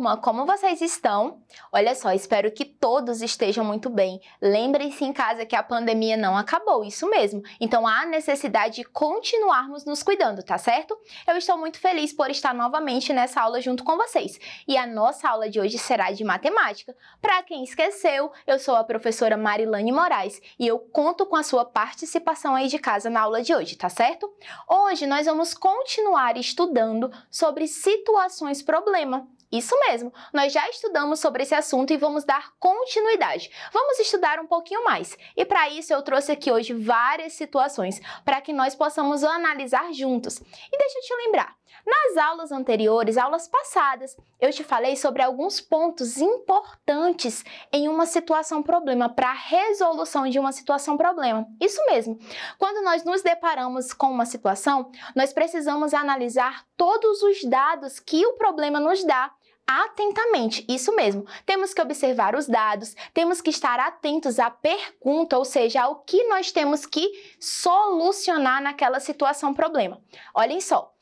turma, como vocês estão? Olha só, espero que todos estejam muito bem. Lembrem-se em casa que a pandemia não acabou, isso mesmo. Então há necessidade de continuarmos nos cuidando, tá certo? Eu estou muito feliz por estar novamente nessa aula junto com vocês. E a nossa aula de hoje será de matemática. Para quem esqueceu, eu sou a professora Marilane Moraes e eu conto com a sua participação aí de casa na aula de hoje, tá certo? Hoje nós vamos continuar estudando sobre situações problema isso mesmo, nós já estudamos sobre esse assunto e vamos dar continuidade. Vamos estudar um pouquinho mais. E para isso eu trouxe aqui hoje várias situações para que nós possamos analisar juntos. E deixa eu te lembrar, nas aulas anteriores, aulas passadas, eu te falei sobre alguns pontos importantes em uma situação problema, para a resolução de uma situação problema. Isso mesmo. Quando nós nos deparamos com uma situação, nós precisamos analisar todos os dados que o problema nos dá atentamente, isso mesmo. Temos que observar os dados, temos que estar atentos à pergunta, ou seja, ao que nós temos que solucionar naquela situação problema. Olhem só.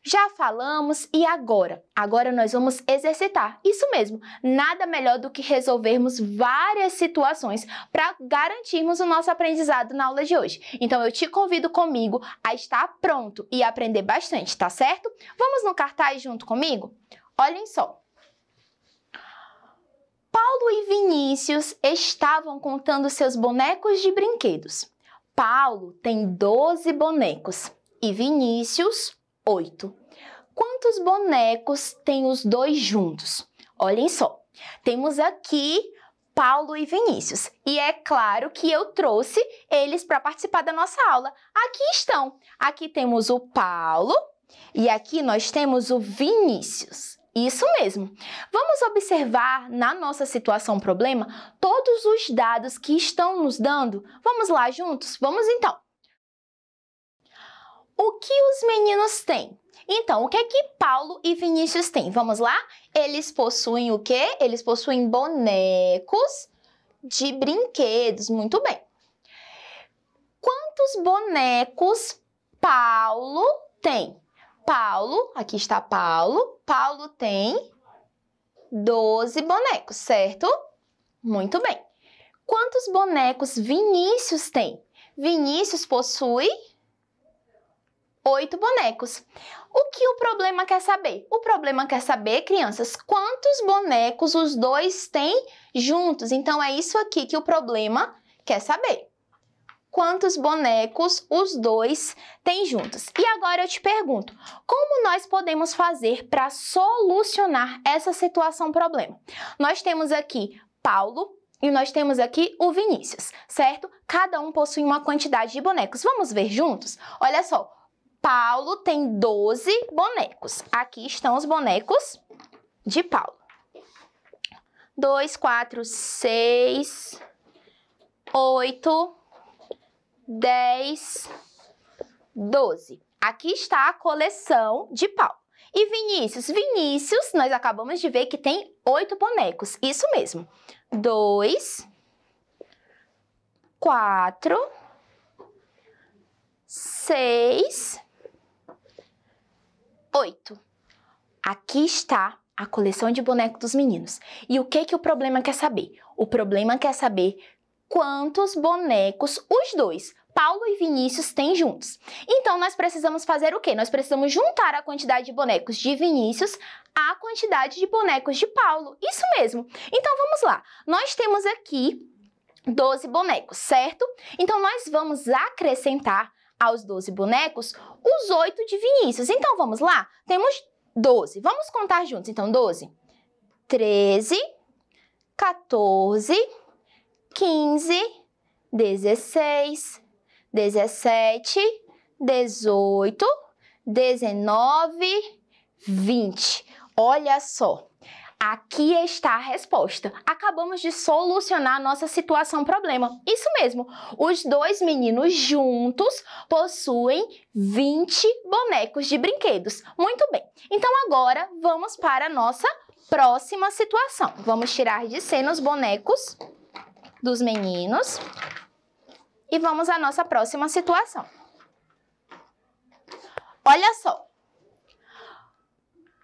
Já falamos e agora? Agora nós vamos exercitar. Isso mesmo, nada melhor do que resolvermos várias situações para garantirmos o nosso aprendizado na aula de hoje. Então eu te convido comigo a estar pronto e aprender bastante, tá certo? Vamos no cartaz junto comigo? Olhem só. Paulo e Vinícius estavam contando seus bonecos de brinquedos. Paulo tem 12 bonecos e Vinícius, 8. Quantos bonecos tem os dois juntos? Olhem só, temos aqui Paulo e Vinícius. E é claro que eu trouxe eles para participar da nossa aula. Aqui estão. Aqui temos o Paulo e aqui nós temos o Vinícius. Isso mesmo. Vamos observar na nossa situação problema todos os dados que estão nos dando? Vamos lá juntos? Vamos então. O que os meninos têm? Então, o que é que Paulo e Vinícius têm? Vamos lá? Eles possuem o quê? Eles possuem bonecos de brinquedos. Muito bem. Quantos bonecos Paulo tem? Paulo, aqui está Paulo. Paulo tem 12 bonecos, certo? Muito bem. Quantos bonecos Vinícius tem? Vinícius possui oito bonecos. O que o problema quer saber? O problema quer saber, crianças, quantos bonecos os dois têm juntos. Então, é isso aqui que o problema quer saber quantos bonecos os dois têm juntos. E agora eu te pergunto, como nós podemos fazer para solucionar essa situação problema? Nós temos aqui Paulo e nós temos aqui o Vinícius, certo? Cada um possui uma quantidade de bonecos. Vamos ver juntos? Olha só, Paulo tem 12 bonecos. Aqui estão os bonecos de Paulo. 2, 4, 6, 8, 10, 12. Aqui está a coleção de pau. E Vinícius? Vinícius, nós acabamos de ver que tem oito bonecos. Isso mesmo. Dois, quatro, seis, oito. Aqui está a coleção de bonecos dos meninos. E o que, que o problema quer saber? O problema quer saber quantos bonecos os dois, Paulo e Vinícius, têm juntos. Então nós precisamos fazer o quê? Nós precisamos juntar a quantidade de bonecos de Vinícius à quantidade de bonecos de Paulo. Isso mesmo. Então vamos lá. Nós temos aqui 12 bonecos, certo? Então nós vamos acrescentar aos 12 bonecos os 8 de Vinícius. Então vamos lá. Temos 12. Vamos contar juntos. Então 12, 13, 14, quinze, dezesseis, dezessete, dezoito, dezenove, vinte. Olha só. Aqui está a resposta. Acabamos de solucionar nossa situação problema. Isso mesmo, os dois meninos juntos possuem 20 bonecos de brinquedos. Muito bem, então agora vamos para a nossa próxima situação. Vamos tirar de cena os bonecos dos meninos. E vamos à nossa próxima situação. Olha só.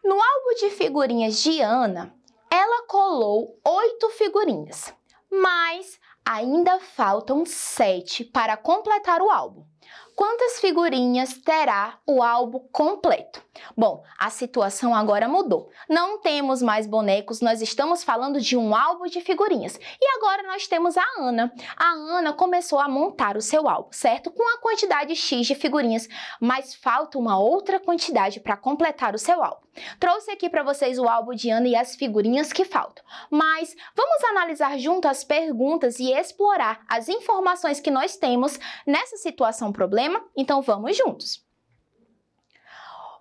No álbum de figurinhas de Ana, ela colou oito figurinhas, mas ainda faltam sete para completar o álbum. Quantas figurinhas terá o álbum completo? Bom, a situação agora mudou. Não temos mais bonecos, nós estamos falando de um álbum de figurinhas. E agora nós temos a Ana. A Ana começou a montar o seu álbum, certo? Com a quantidade X de figurinhas, mas falta uma outra quantidade para completar o seu álbum. Trouxe aqui para vocês o álbum de Ana e as figurinhas que faltam. Mas vamos analisar junto as perguntas e explorar as informações que nós temos nessa situação problema? Então vamos juntos.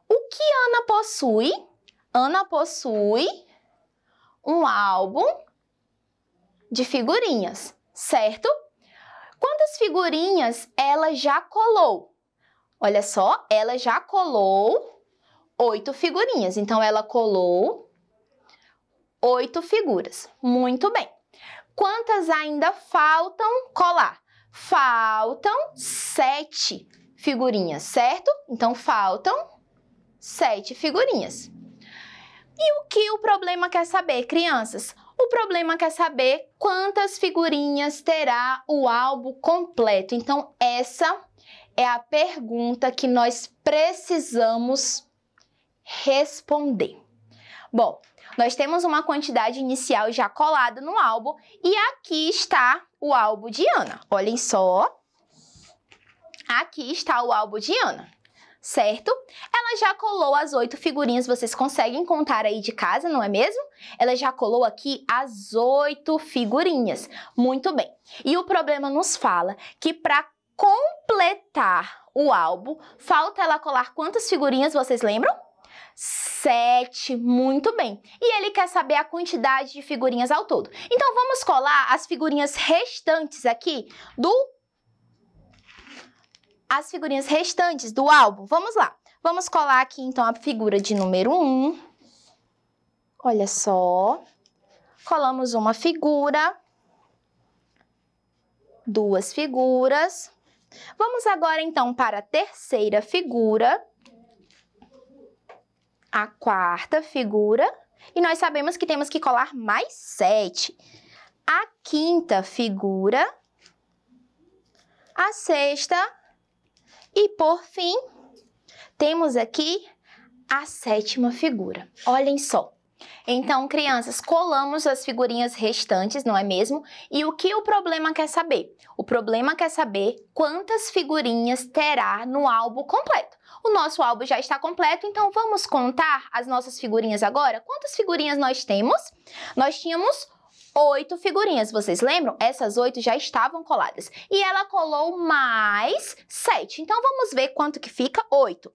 O que Ana possui? Ana possui um álbum de figurinhas, certo? Quantas figurinhas ela já colou? Olha só, ela já colou oito figurinhas. Então, ela colou oito figuras. Muito bem. Quantas ainda faltam colar? Faltam sete figurinhas, certo? Então, faltam sete figurinhas. E o que o problema quer saber, crianças? O problema quer saber quantas figurinhas terá o álbum completo. Então, essa é a pergunta que nós precisamos responder. Bom, nós temos uma quantidade inicial já colada no álbum e aqui está o álbum de Ana. Olhem só. Aqui está o álbum de Ana certo? Ela já colou as oito figurinhas, vocês conseguem contar aí de casa, não é mesmo? Ela já colou aqui as oito figurinhas. Muito bem. E o problema nos fala que para completar o álbum, falta ela colar quantas figurinhas, vocês lembram? Sete. muito bem. E ele quer saber a quantidade de figurinhas ao todo. Então vamos colar as figurinhas restantes aqui do as figurinhas restantes do álbum. Vamos lá. Vamos colar aqui, então, a figura de número 1. Olha só. Colamos uma figura. Duas figuras. Vamos agora, então, para a terceira figura. A quarta figura. E nós sabemos que temos que colar mais sete. A quinta figura. A sexta e por fim, temos aqui a sétima figura. Olhem só. Então, crianças, colamos as figurinhas restantes, não é mesmo? E o que o problema quer saber? O problema quer saber quantas figurinhas terá no álbum completo. O nosso álbum já está completo, então vamos contar as nossas figurinhas agora? Quantas figurinhas nós temos? Nós tínhamos oito figurinhas. Vocês lembram? Essas oito já estavam coladas. E ela colou mais sete. Então, vamos ver quanto que fica oito.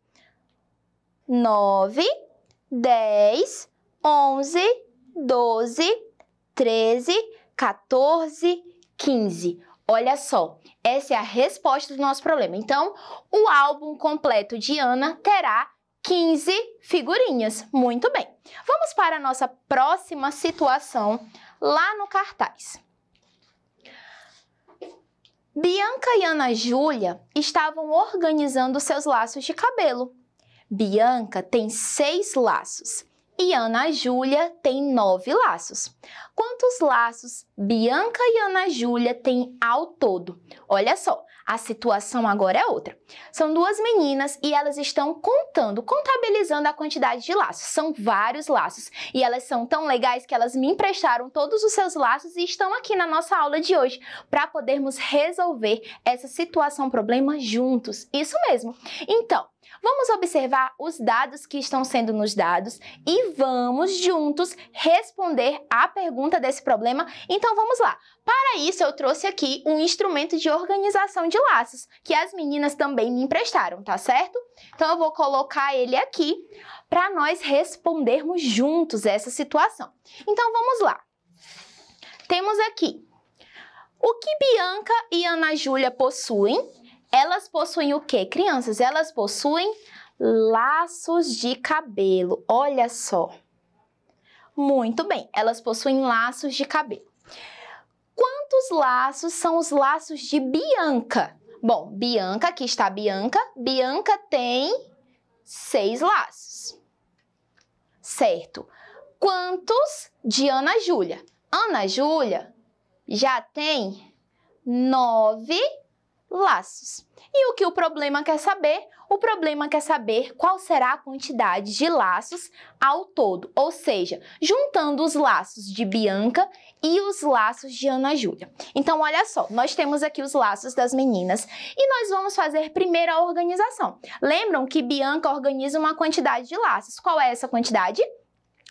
Nove, dez, onze, doze, treze, 14, 15. Olha só, essa é a resposta do nosso problema. Então, o álbum completo de Ana terá 15 figurinhas. Muito bem. Vamos para a nossa próxima situação lá no cartaz. Bianca e Ana Júlia estavam organizando seus laços de cabelo. Bianca tem seis laços e Ana Júlia tem nove laços. Quantos laços Bianca e Ana Júlia têm ao todo? Olha só, a situação agora é outra. São duas meninas e elas estão contando, contabilizando a quantidade de laços. São vários laços e elas são tão legais que elas me emprestaram todos os seus laços e estão aqui na nossa aula de hoje para podermos resolver essa situação problema juntos. Isso mesmo. Então, Vamos observar os dados que estão sendo nos dados e vamos juntos responder a pergunta desse problema. Então vamos lá. Para isso eu trouxe aqui um instrumento de organização de laços, que as meninas também me emprestaram, tá certo? Então eu vou colocar ele aqui para nós respondermos juntos essa situação. Então vamos lá. Temos aqui o que Bianca e Ana Júlia possuem elas possuem o quê? Crianças, elas possuem laços de cabelo. Olha só. Muito bem, elas possuem laços de cabelo. Quantos laços são os laços de Bianca? Bom, Bianca, aqui está Bianca. Bianca tem seis laços. Certo. Quantos de Ana Júlia? Ana Júlia já tem nove laços. E o que o problema quer saber? O problema quer saber qual será a quantidade de laços ao todo, ou seja, juntando os laços de Bianca e os laços de Ana Júlia. Então, olha só, nós temos aqui os laços das meninas e nós vamos fazer primeiro a organização. Lembram que Bianca organiza uma quantidade de laços. Qual é essa quantidade?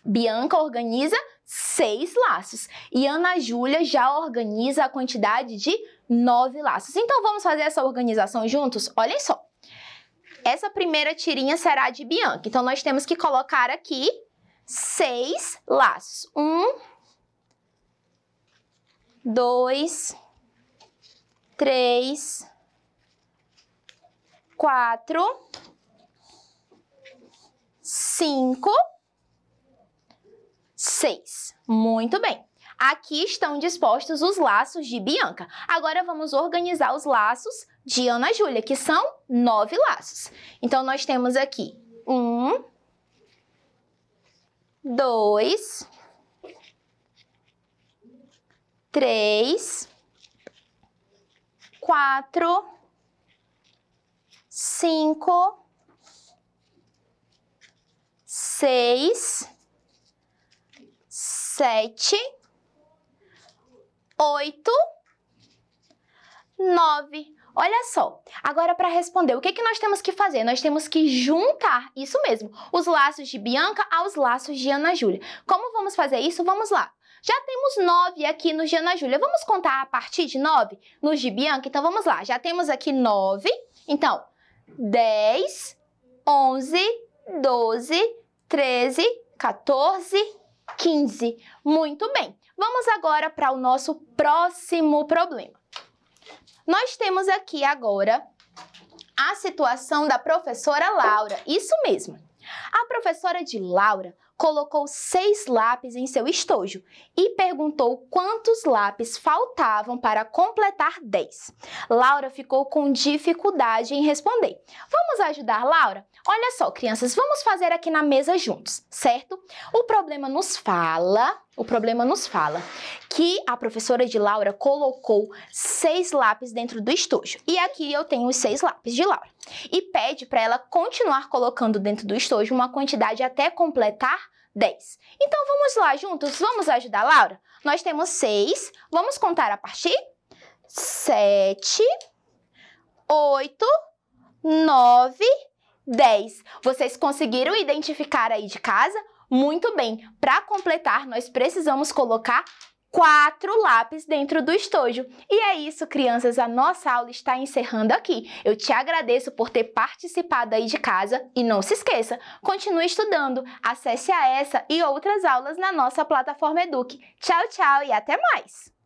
Bianca organiza seis laços. E Ana Júlia já organiza a quantidade de nove laços. Então vamos fazer essa organização juntos? Olhem só. Essa primeira tirinha será de Bianca. Então nós temos que colocar aqui seis laços. Um, dois, três, quatro, cinco 6. Muito bem. Aqui estão dispostos os laços de Bianca. Agora vamos organizar os laços de Ana Júlia, que são nove laços. Então, nós temos aqui um, dois, três, quatro, cinco, seis, sete, oito, nove. Olha só, agora para responder, o que, que nós temos que fazer? Nós temos que juntar, isso mesmo, os laços de Bianca aos laços de Ana Júlia. Como vamos fazer isso? Vamos lá. Já temos nove aqui nos de Ana Júlia. Vamos contar a partir de nove nos de Bianca? Então vamos lá, já temos aqui nove. Então, dez, onze, doze, treze, 14, 15. Muito bem, vamos agora para o nosso próximo problema. Nós temos aqui agora a situação da professora Laura, isso mesmo. A professora de Laura colocou seis lápis em seu estojo e perguntou quantos lápis faltavam para completar 10. Laura ficou com dificuldade em responder. Vamos ajudar Laura? Olha só, crianças, vamos fazer aqui na mesa juntos, certo? O problema nos fala o problema nos fala que a professora de Laura colocou seis lápis dentro do estojo. E aqui eu tenho os seis lápis de Laura. E pede para ela continuar colocando dentro do estojo uma quantidade até completar 10. Então vamos lá juntos, vamos ajudar Laura? Nós temos seis. vamos contar a partir? sete, oito, nove, dez. Vocês conseguiram identificar aí de casa? Muito bem, para completar, nós precisamos colocar quatro lápis dentro do estojo. E é isso, crianças, a nossa aula está encerrando aqui. Eu te agradeço por ter participado aí de casa e não se esqueça, continue estudando, acesse a essa e outras aulas na nossa plataforma Eduque. Tchau, tchau e até mais!